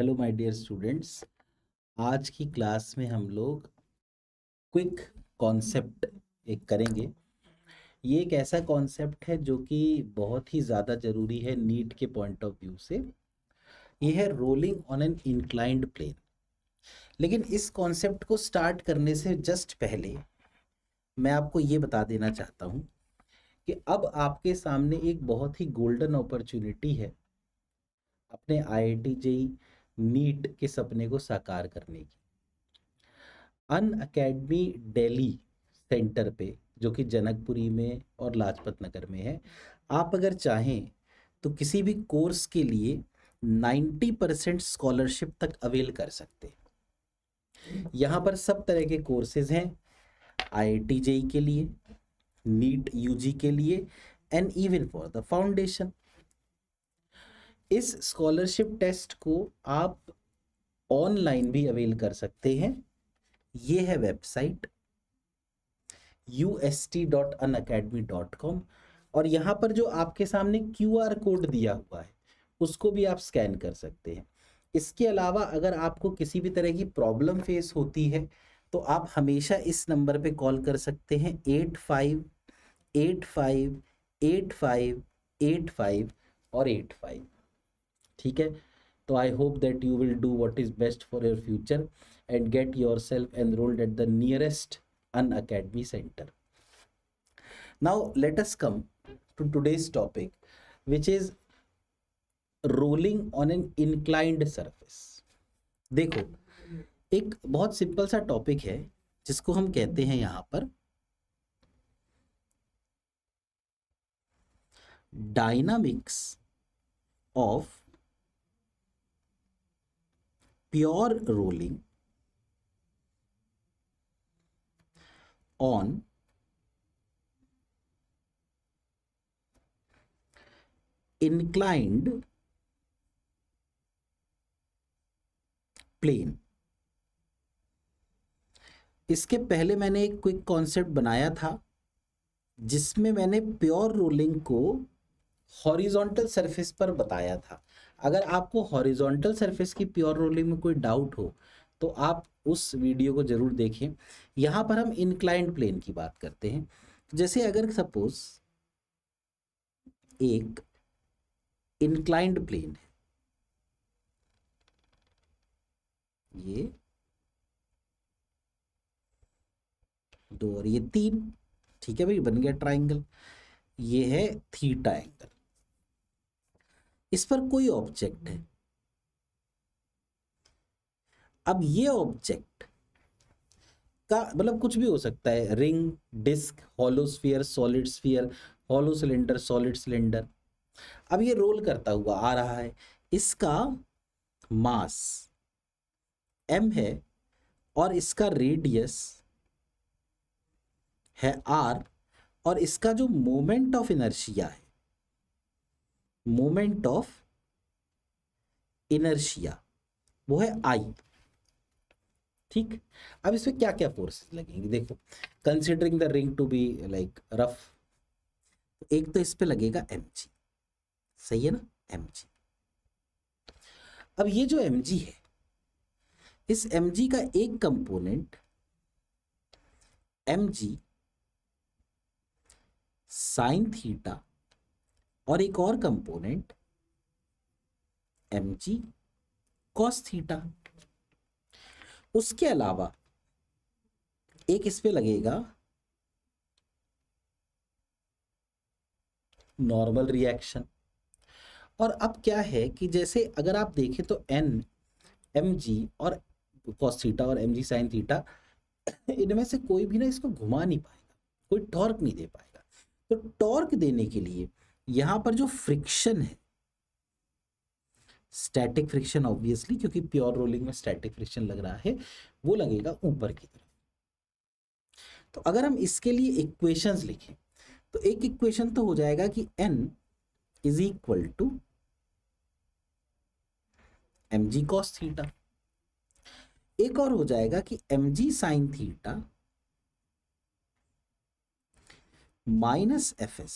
hello my dear students आज की class में हम लोग क्विक कॉन्सेप्ट एक करेंगे ये एक ऐसा कॉन्सेप्ट है जो कि बहुत ही ज़्यादा ज़रूरी है नीट के पॉइंट ऑफ व्यू से ये है rolling on an inclined plane लेकिन इस कॉन्सेप्ट को स्टार्ट करने से जस्ट पहले मैं आपको ये बता देना चाहता हूँ कि अब आपके सामने एक बहुत ही गोल्डन अपॉर्चुनिटी है अपने आई आई टी नीट के सपने को साकार करने की अन अकेडमी डेली सेंटर पे जो कि जनकपुरी में और लाजपत नगर में है आप अगर चाहें तो किसी भी कोर्स के लिए 90 परसेंट स्कॉलरशिप तक अवेल कर सकते हैं यहाँ पर सब तरह के कोर्सेज हैं आई आई के लिए नीट यूजी के लिए and even for the foundation इस स्कॉलरशिप टेस्ट को आप ऑनलाइन भी अवेल कर सकते हैं ये है website U S T dot Unacademy dot com और यहाँ पर जो आपके सामने क्यू आर कोड दिया हुआ है उसको भी आप स्कैन कर सकते हैं इसके अलावा अगर आपको किसी भी तरह की प्रॉब्लम फेस होती है तो आप हमेशा इस नंबर पे कॉल कर सकते हैं eight five eight five eight five eight five और एट फाइव ठीक है तो I hope that you will do what is best for your future and get yourself enrolled at the nearest Unacademy centre now let's come to today's topic which is rolling on an inclined surface देखो एक बहुत simple सा topic है जिसको हम कहते हैं यहां पर dynamics of pure rolling on inclined plane इसके पहले मैंने एक क्विक कॉन्सेप्ट बनाया था जिसमें मैंने प्योर रोलिंग को हॉरिजॉन्टल सरफेस पर बताया था अगर आपको हॉरिजॉन्टल सरफेस की प्योर रोलिंग में कोई डाउट हो तो आप उस वीडियो को ज़रूर देखें यहाँ पर हम इनक्लाइंड प्लेन की बात करते हैं जैसे अगर सपोज एक इनक्लाइंड प्लेन है ये दो और ये तीन ठीक है भाई बन गया ट्राइंगल ये है थीटा एंगल इस पर कोई ऑब्जेक्ट है अब ये ऑब्जेक्ट का मतलब कुछ भी हो सकता है ring disc hollow solid sphere hollow cylinder solid cylinder अब ये रोल करता हुआ आ रहा है इसका मास एम है और इसका रेडियस है आर और इसका जो मोमेंट ऑफ इनर्शिया है मोमेंट ऑफ इनर्शिया वो है आई ठीक अब इसमें क्या क्या फोर्सेस लगेंगे देखो considering the ring to be like rough एक तो इस पे लगेगा एम सही है ना एम अब ये जो एम है इस एम का एक component M G sine theta और एक और component M G cos theta उसके अलावा एक इस पे लगेगा नॉर्मल रिएक्शन और अब क्या है कि जैसे अगर आप देखें तो एन एम जी और कॉस थीटा और एम जी साइन थीटा इनमें से कोई भी ना इसको घुमा नहीं पाएगा कोई टॉर्क नहीं दे पाएगा तो टॉर्क देने के लिए यहां पर जो फ्रिक्शन है स्टैटिक फ्रिक्शन ऑब्वियसली क्योंकि प्योर रोलिंग में स्टैटिक फ्रिक्शन लग रहा है वो लगेगा ऊपर की तरफ तो अगर हम इसके लिए इक्वेशंस लिखें तो एक इक्वेशन तो हो जाएगा कि n is equal to M G cos theta एक और हो जाएगा कि M G sine theta minus F S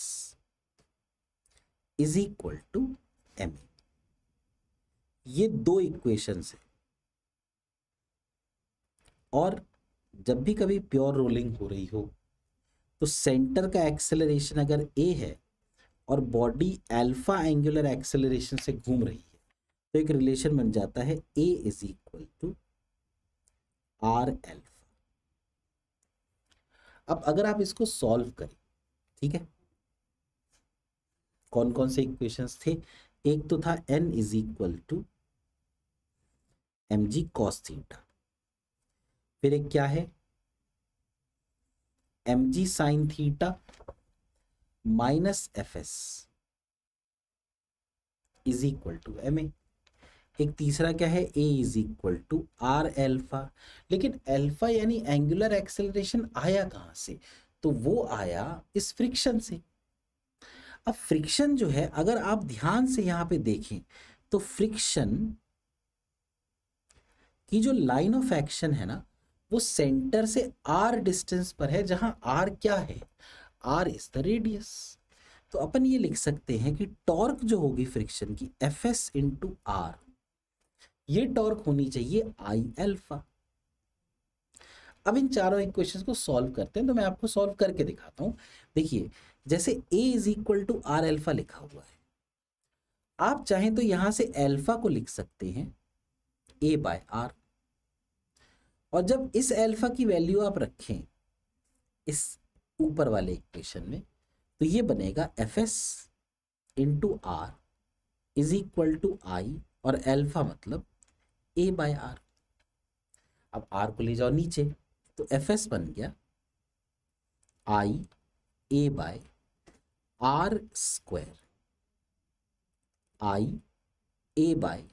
is equal to M ये दो इक्वेशंस है और जब भी कभी प्योर रोलिंग हो रही हो तो सेंटर का एक्सेलरेशन अगर ए है और बॉडी अल्फा एंगुलर एक्सेलरेशन से घूम रही है तो एक रिलेशन बन जाता है A is equal to R alpha अब अगर आप इसको सॉल्व करें ठीक है कौन कौन से इक्वेशंस थे एक तो था N is equal to M G cos theta फिर एक क्या है M G sine theta minus F S is equal to M A एक तीसरा क्या है A is equal to R alpha लेकिन एल्फा यानी एंगुलर एक्सेलरेशन आया कहां से तो वो आया इस फ्रिक्शन से अब फ्रिक्शन जो है अगर आप ध्यान से यहाँ पे देखें तो फ्रिक्शन की जो लाइन ऑफ एक्शन है ना वो सेंटर से आर डिस्टेंस पर है जहां आर क्या है आर इज द रेडियस तो अपन ये लिख सकते हैं कि टॉर्क जो होगी फ्रिक्शन की एफ एस इंटू आर ये टॉर्क होनी चाहिए आई एल्फा अब इन चारों इक्वेशंस को सॉल्व करते हैं तो मैं आपको सॉल्व करके दिखाता हूँ देखिए जैसे A is equal to R alpha लिखा हुआ है आप चाहें तो यहां से एल्फा को लिख सकते हैं ए बाय आर और जब इस एल्फा की वैल्यू आप रखें इस ऊपर वाले इक्वेशन में तो ये बनेगा F S into R is equal to I और एल्फा मतलब ए बाय आर अब आर को ले जाओ नीचे तो एफ एस बन गया I A by R square I A by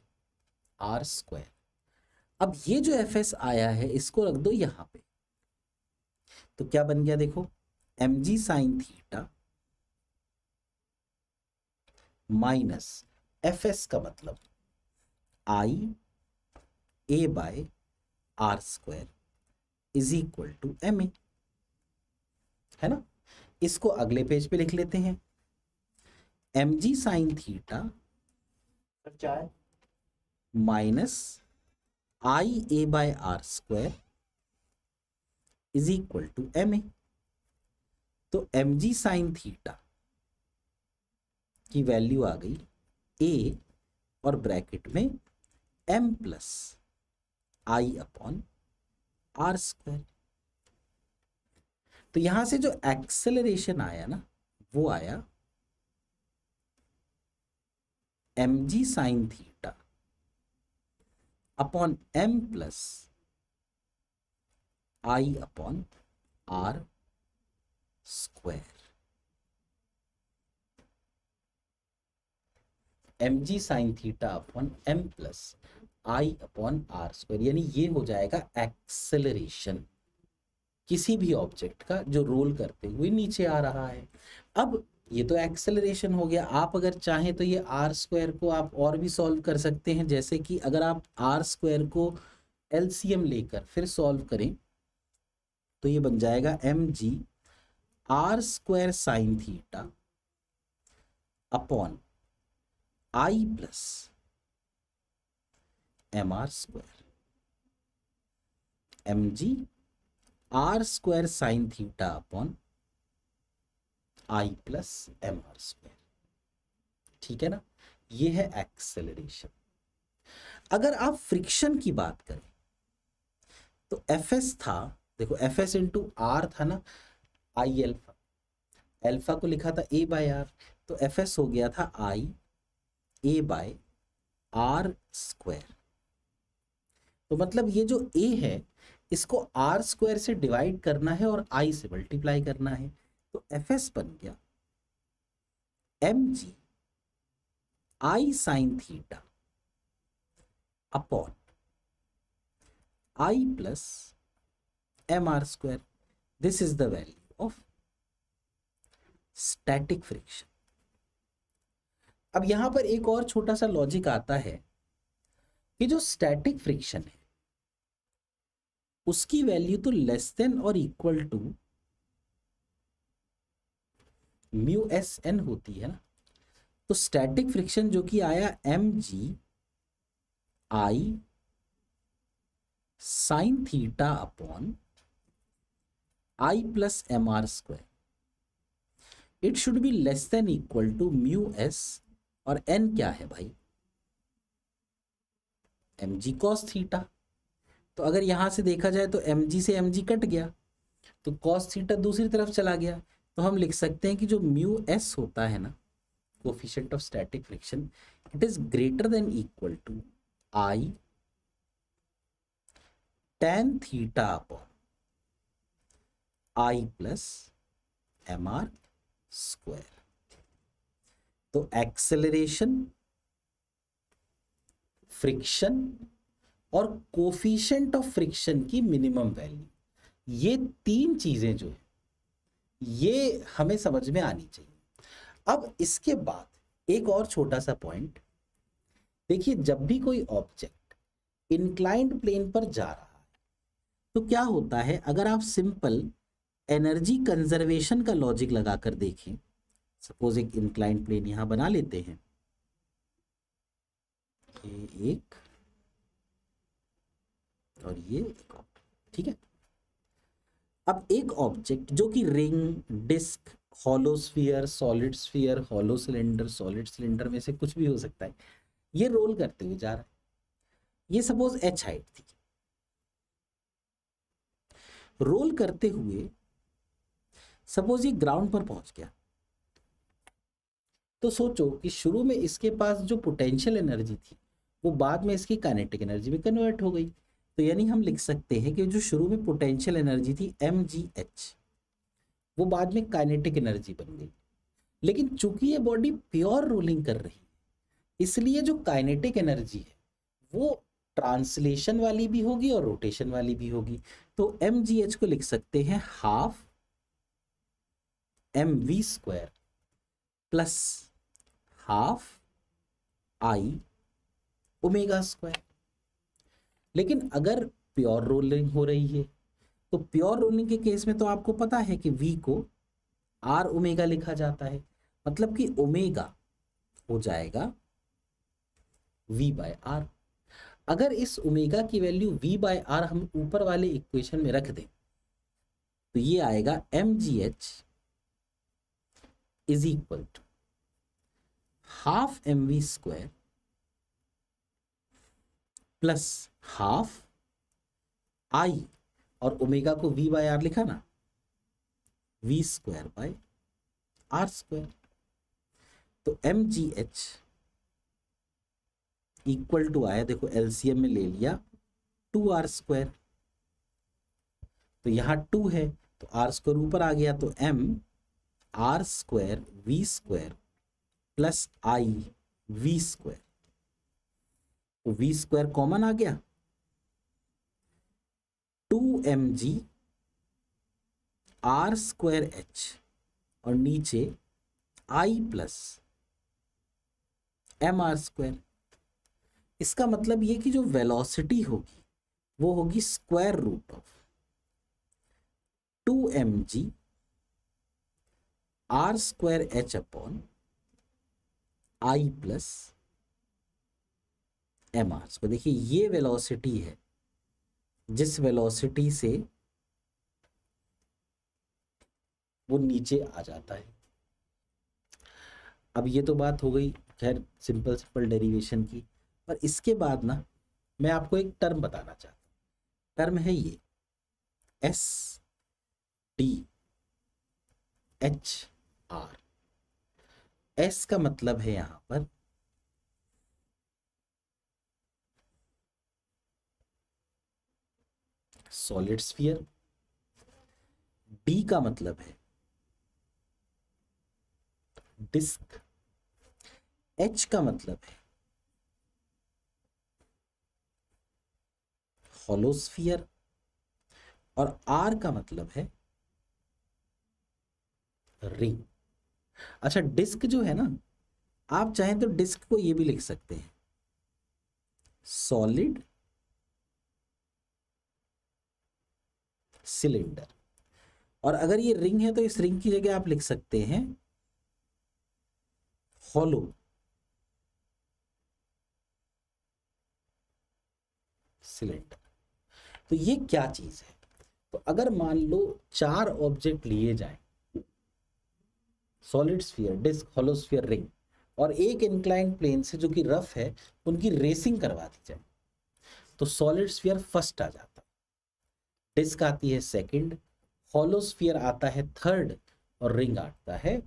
R square अब ये जो एफ एस आया है इसको रख दो यहां पे तो क्या बन गया देखो M G sine theta minus F S का मतलब I A by R square is equal to M A है ना इसको अगले पेज पे लिख लेते हैं M G sine theta minus I A by R square is equal to M A तो एम जी साइन थीटा की वैल्यू आ गई ए और ब्रैकेट में M plus I upon R square तो यहां से जो एक्सेलरेशन आया ना वो आया M G sine theta upon M plus I upon R square M G sine theta upon M plus I upon R square यानी ये हो जाएगा एक्सेलरेशन किसी भी ऑब्जेक्ट का जो रोल करते हुए नीचे आ रहा है अब ये तो एक्सेलरेशन हो गया आप अगर चाहें तो ये आर स्क्वायर को आप और भी सॉल्व कर सकते हैं जैसे कि अगर आप आर स्क्वायर को एलसीएम लेकर फिर सॉल्व करें तो ये बन जाएगा M G R square sine theta upon I plus M R square M G R square sine theta upon I plus M R square ठीक है ना ये है एक्सेलरेशन अगर आप फ्रिक्शन की बात करें तो एफ एस था देखो एफ एस इंटू आर था ना आई एल्फा एल्फा को लिखा था ए बाय आर तो एफ एस हो गया था I A by R square तो मतलब ये जो ए है इसको आर स्क्वायर से डिवाइड करना है और आई से मल्टीप्लाई करना है तो एफ एस बन गया M G I sine theta upon I plus M R square this is the value of static friction अब यहां पर एक और छोटा सा लॉजिक आता है कि जो स्टैटिक फ्रिक्शन है उसकी वैल्यू तो लेस देन और equal to mu S N होती है ना तो स्टैटिक फ्रिक्शन जो कि आया M G I sine theta upon I plus M R square it should be less than equal to mu S और एन क्या है भाई एम जी कॉस थीटा तो अगर यहाँ से देखा जाए तो एम से एम कट गया तो कॉस थीटा दूसरी तरफ चला गया तो हम लिख सकते हैं कि जो म्यू एस होता है ना coefficient of static friction it is greater than equal to I tan theta upon I plus M R square तो एक्सेलरेशन फ्रिक्शन और कोफिशेंट ऑफ फ्रिक्शन की मिनिमम वैल्यू ये तीन चीज़ें जो है ये हमें समझ में आनी चाहिए अब इसके बाद एक और छोटा सा पॉइंट देखिए जब भी कोई ऑब्जेक्ट इंक्लाइंड प्लेन पर जा रहा है तो क्या होता है अगर आप सिंपल एनर्जी कंजर्वेशन का लॉजिक लगाकर देखें सपोज एक इंक्लाइंड प्लेन यहाँ बना लेते हैं एक और ये एक ऑब्जेक्ट ठीक है अब एक ऑब्जेक्ट जो कि ring disc hollow sphere solid sphere hollow cylinder solid cylinder में से कुछ भी हो सकता है ये रोल करते हुए जा रहा है ये सपोज एच हाइट थी रोल करते हुए सपोज ये ग्राउंड पर पहुंच गया तो सोचो कि शुरू में इसके पास जो पोटेंशियल एनर्जी थी वो बाद में इसकी काइनेटिक एनर्जी में कन्वर्ट हो गई तो यानी हम लिख सकते हैं कि जो शुरू में पोटेंशियल एनर्जी थी एम वो बाद में काइनेटिक एनर्जी बन गई लेकिन चूंकि ये बॉडी प्योर रोलिंग कर रही है इसलिए जो काइनेटिक एनर्जी है वो ट्रांसलेशन वाली भी होगी और रोटेशन वाली भी होगी तो एम को लिख सकते हैं half M V square plus half I omega square लेकिन अगर प्योर रोलिंग हो रही है तो प्योर रोलिंग के केस में तो आपको पता है कि वी को आर ओमेगा लिखा जाता है मतलब कि ओमेगा हो जाएगा वी बाय आर अगर इस ओमेगा की वैल्यू वी बाय आर हम ऊपर वाले इक्वेशन में रख दें तो ये आएगा M G H is equal to half M V square plus half I और ओमेगा को वी बाय आर लिखा ना V square by R square तो M G H equal to आया देखो एलसीएम में ले लिया टू आर स्क्वायर तो यहां टू है तो आर स्क्वायर ऊपर आ गया तो M R square V square plus I V square तो वी स्क्वायर कॉमन आ गया two M G R square H और नीचे I plus M R square इसका मतलब ये कि जो वेलोसिटी होगी वो होगी square root of two M G R square H upon I plus M R तो देखिए ये वेलोसिटी है जिस वेलोसिटी से वो नीचे आ जाता है अब ये तो बात हो गई खैर सिंपल सिंपल डेरिवेशन की पर इसके बाद ना मैं आपको एक टर्म बताना चाहता हूं टर्म है ये S T H R S का मतलब है यहां पर सॉलिड स्फीयर डी का मतलब है डिस्क एच का मतलब है होलोस्फीयर और आर का मतलब है रिंग अच्छा डिस्क जो है ना आप चाहें तो डिस्क को ये भी लिख सकते हैं सॉलिड सिलेंडर और अगर ये रिंग है तो इस रिंग की जगह आप लिख सकते हैं हॉलो सिलेंडर तो ये क्या चीज है तो अगर मान लो चार ऑब्जेक्ट लिए जाए solid sphere disc hollow sphere ring और एक इंक्लाइन प्लेन से जो कि रफ है उनकी रेसिंग करवा दी जाए तो सॉलिड स्फीयर फर्स्ट आ जाता डिस्क आती है सेकंड हॉलोस्फियर आता है थर्ड और रिंग आता है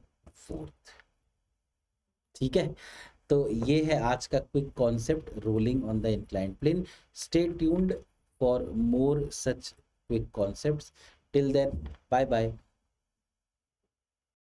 फोर्थ ठीक है तो ये है आज का quick concept rolling on the inclined plane stay tuned for more such quick concepts till then bye bye